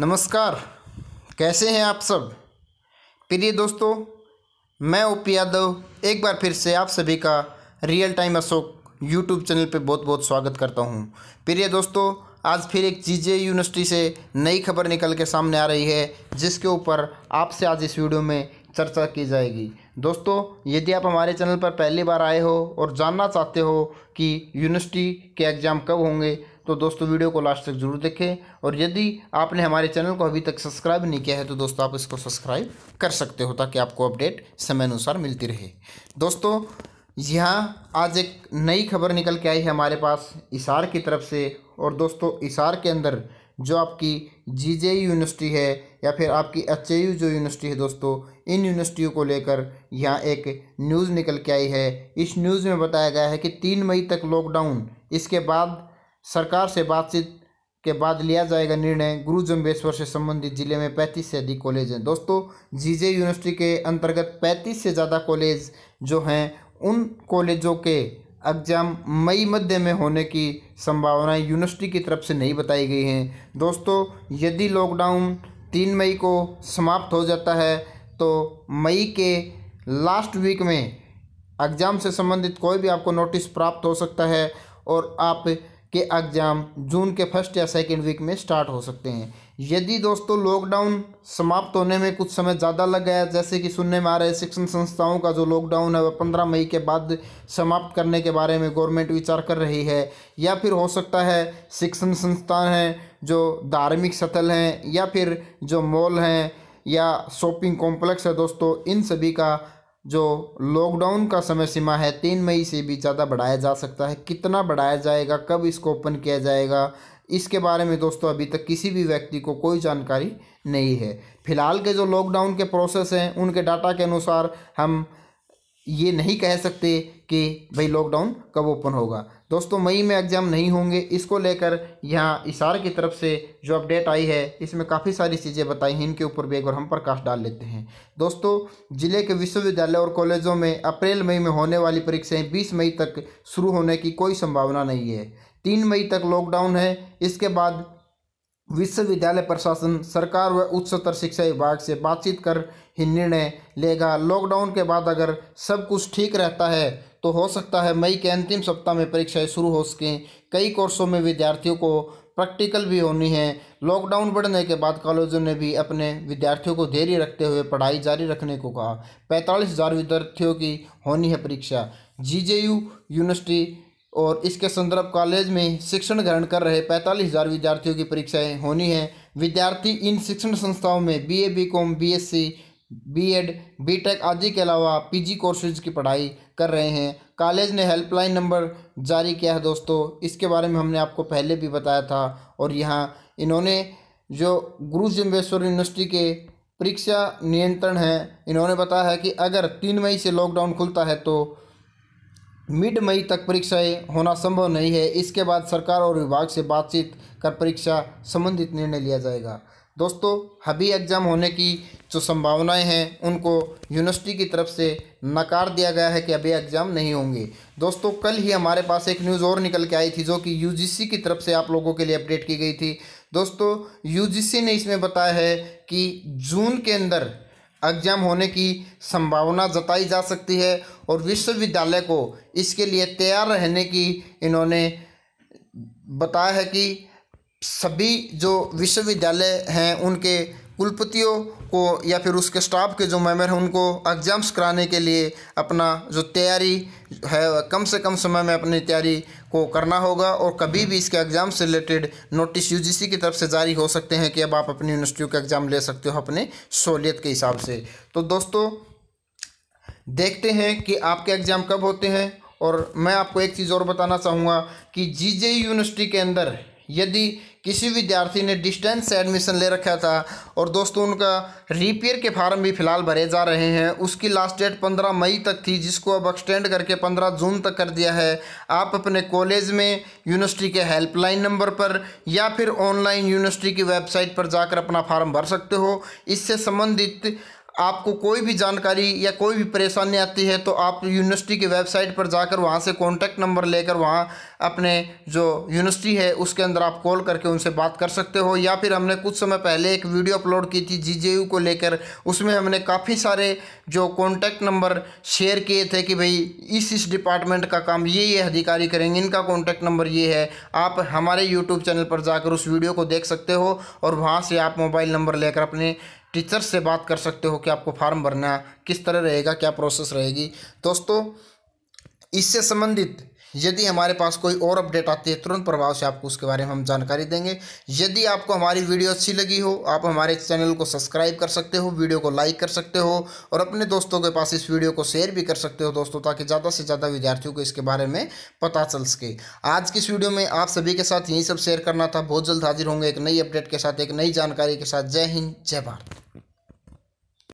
नमस्कार कैसे हैं आप सब प्रिय दोस्तों मैं पी यादव एक बार फिर से आप सभी का real time Ashok YouTube channel पे बहुत बहुत स्वागत करता हूं प्रिय दोस्तों आज फिर एक जीजे यूनिवर्सिटी से नई खबर निकल के सामने आ रही है जिसके ऊपर आपसे आज इस वीडियो में चर्चा की जाएगी दोस्तों यदि आप हमारे चैनल पर पहली बार आए हो और जानना चाहते हो कि यूनिवर्सिटी के एग्ज़ाम कब होंगे तो दोस्तों वीडियो को लास्ट तक जरूर देखें और यदि आपने हमारे चैनल को अभी तक सब्सक्राइब नहीं किया है तो दोस्तों आप इसको सब्सक्राइब कर सकते हो ताकि आपको अपडेट समय अनुसार मिलती रहे दोस्तों यहाँ आज एक नई खबर निकल के आई है हमारे पास इसार की तरफ से और दोस्तों इसार के अंदर जो आपकी जी जे यूनिवर्सिटी है या फिर आपकी एच यू जो यूनिवर्सिटी है दोस्तों इन यूनिवर्सिटियों को लेकर यहाँ एक न्यूज़ निकल के आई है इस न्यूज़ में बताया गया है कि तीन मई तक लॉकडाउन इसके बाद सरकार से बातचीत के बाद लिया जाएगा निर्णय गुरु जम्बेश्वर से संबंधित जिले में पैंतीस से अधिक कॉलेज हैं दोस्तों जीजे यूनिवर्सिटी के अंतर्गत पैंतीस से ज़्यादा कॉलेज जो हैं उन कॉलेजों के एग्जाम मई मध्य में होने की संभावनाएं यूनिवर्सिटी की तरफ से नहीं बताई गई हैं दोस्तों यदि लॉकडाउन तीन मई को समाप्त हो जाता है तो मई के लास्ट वीक में एग्ज़ाम से संबंधित कोई भी आपको नोटिस प्राप्त हो सकता है और आप के एग्ज़ाम जून के फर्स्ट या सेकेंड वीक में स्टार्ट हो सकते हैं यदि दोस्तों लॉकडाउन समाप्त होने में कुछ समय ज़्यादा लग गया जैसे कि सुनने में आ रहे शिक्षण संस्थाओं का जो लॉकडाउन है वह पंद्रह मई के बाद समाप्त करने के बारे में गवर्नमेंट विचार कर रही है या फिर हो सकता है शिक्षण संस्थान हैं जो धार्मिक स्थल हैं या फिर जो मॉल हैं या शॉपिंग कॉम्प्लेक्स है दोस्तों इन सभी का जो लॉकडाउन का समय सीमा है तीन मई से भी ज़्यादा बढ़ाया जा सकता है कितना बढ़ाया जाएगा कब इसको ओपन किया जाएगा इसके बारे में दोस्तों अभी तक किसी भी व्यक्ति को कोई जानकारी नहीं है फिलहाल के जो लॉकडाउन के प्रोसेस हैं उनके डाटा के अनुसार हम ये नहीं कह सकते कि भाई लॉकडाउन कब ओपन होगा दोस्तों मई में एग्ज़ाम नहीं होंगे इसको लेकर यहाँ इशार की तरफ से जो अपडेट आई है इसमें काफ़ी सारी चीज़ें बताई हैं इनके ऊपर भी एक बार हम प्रकाश डाल लेते हैं दोस्तों ज़िले के विश्वविद्यालय और कॉलेजों में अप्रैल मई में होने वाली परीक्षाएं 20 मई तक शुरू होने की कोई संभावना नहीं है तीन मई तक लॉकडाउन है इसके बाद विश्वविद्यालय प्रशासन सरकार व उच्चतर शिक्षा विभाग से बातचीत कर ही निर्णय लेगा लॉकडाउन के बाद अगर सब कुछ ठीक रहता है तो हो सकता है मई के अंतिम सप्ताह में परीक्षाएं शुरू हो सकें कई कोर्सों में विद्यार्थियों को प्रैक्टिकल भी होनी है लॉकडाउन बढ़ने के बाद कॉलेजों ने भी अपने विद्यार्थियों को धैर्य रखते हुए पढ़ाई जारी रखने को कहा पैंतालीस हज़ार विद्यार्थियों की होनी है परीक्षा जी यूनिवर्सिटी और इसके संदर्भ कॉलेज में शिक्षण ग्रहण कर रहे पैंतालीस हज़ार विद्यार्थियों की परीक्षाएं होनी हैं विद्यार्थी इन शिक्षण संस्थाओं में B A B com B S C B Ed B Tech आदि के अलावा पी जी कोर्सेज की पढ़ाई कर रहे हैं कॉलेज ने हेल्पलाइन नंबर जारी किया है दोस्तों इसके बारे में हमने आपको पहले भी बताया था और यहाँ इन्होंने जो गुरु जम्बेश्वर यूनिवर्सिटी के परीक्षा नियंत्रण हैं इन्होंने बताया है कि अगर तीन मई से लॉकडाउन खुलता है तो मिड मई तक परीक्षाएं होना संभव नहीं है इसके बाद सरकार और विभाग से बातचीत कर परीक्षा संबंधित निर्णय लिया जाएगा दोस्तों हबी एग्ज़ाम होने की जो संभावनाएं हैं उनको यूनिवर्सिटी की तरफ से नकार दिया गया है कि अभी एग्ज़ाम नहीं होंगे दोस्तों कल ही हमारे पास एक न्यूज़ और निकल के आई थी जो कि यूजीसी की तरफ से आप लोगों के लिए अपडेट की गई थी दोस्तों यूजीसी ने इसमें बताया है कि जून के अंदर एग्जाम होने की संभावना जताई जा सकती है और विश्वविद्यालय को इसके लिए तैयार रहने की इन्होंने बताया है कि सभी जो विश्वविद्यालय हैं उनके कुलपतियों को या फिर उसके स्टाफ के जो मेम्बर हैं उनको एग्ज़ाम्स कराने के लिए अपना जो तैयारी है कम से कम समय में अपनी तैयारी को करना होगा और कभी भी इसके एग्ज़ाम से रिलेटेड नोटिस यूजीसी की तरफ से जारी हो सकते हैं कि अब आप अपनी यूनिवर्सिटियों का एग्ज़ाम ले सकते हो अपने सहूलियत के हिसाब से तो दोस्तों देखते हैं कि आपके एग्ज़ाम कब होते हैं और मैं आपको एक चीज़ और बताना चाहूँगा कि जी यूनिवर्सिटी के अंदर यदि किसी विद्यार्थी ने डिस्टेंस से एडमिशन ले रखा था और दोस्तों उनका रिपेयर के फार्म भी फिलहाल भरे जा रहे हैं उसकी लास्ट डेट पंद्रह मई तक थी जिसको अब एक्सटेंड करके पंद्रह जून तक कर दिया है आप अपने कॉलेज में यूनिवर्सिटी के हेल्पलाइन नंबर पर या फिर ऑनलाइन यूनिवर्सिटी की वेबसाइट पर जाकर अपना फार्म भर सकते हो इससे संबंधित आपको कोई भी जानकारी या कोई भी परेशानी आती है तो आप यूनिवर्सिटी की वेबसाइट पर जाकर वहाँ से कॉन्टैक्ट नंबर लेकर वहाँ अपने जो यूनिवर्सिटी है उसके अंदर आप कॉल करके उनसे बात कर सकते हो या फिर हमने कुछ समय पहले एक वीडियो अपलोड की थी जी को लेकर उसमें हमने काफ़ी सारे जो कॉन्टैक्ट नंबर शेयर किए थे कि भाई इस इस डिपार्टमेंट का काम ये ये अधिकारी करेंगे इनका कॉन्टैक्ट नंबर ये है आप हमारे यूट्यूब चैनल पर जाकर उस वीडियो को देख सकते हो और वहाँ से आप मोबाइल नंबर लेकर अपने टीचर से बात कर सकते हो कि आपको फार्म भरना किस तरह रहेगा क्या प्रोसेस रहेगी दोस्तों इससे संबंधित यदि हमारे पास कोई और अपडेट आती है तुरंत प्रभाव से आपको उसके बारे में हम जानकारी देंगे यदि आपको हमारी वीडियो अच्छी लगी हो आप हमारे चैनल को सब्सक्राइब कर सकते हो वीडियो को लाइक कर सकते हो और अपने दोस्तों के पास इस वीडियो को शेयर भी कर सकते हो दोस्तों ताकि ज़्यादा से ज़्यादा विद्यार्थियों को इसके बारे में पता चल सके आज की इस वीडियो में आप सभी के साथ यही सब शेयर करना था बहुत जल्द हाजिर होंगे एक नई अपडेट के साथ एक नई जानकारी के साथ जय हिंद जय भारत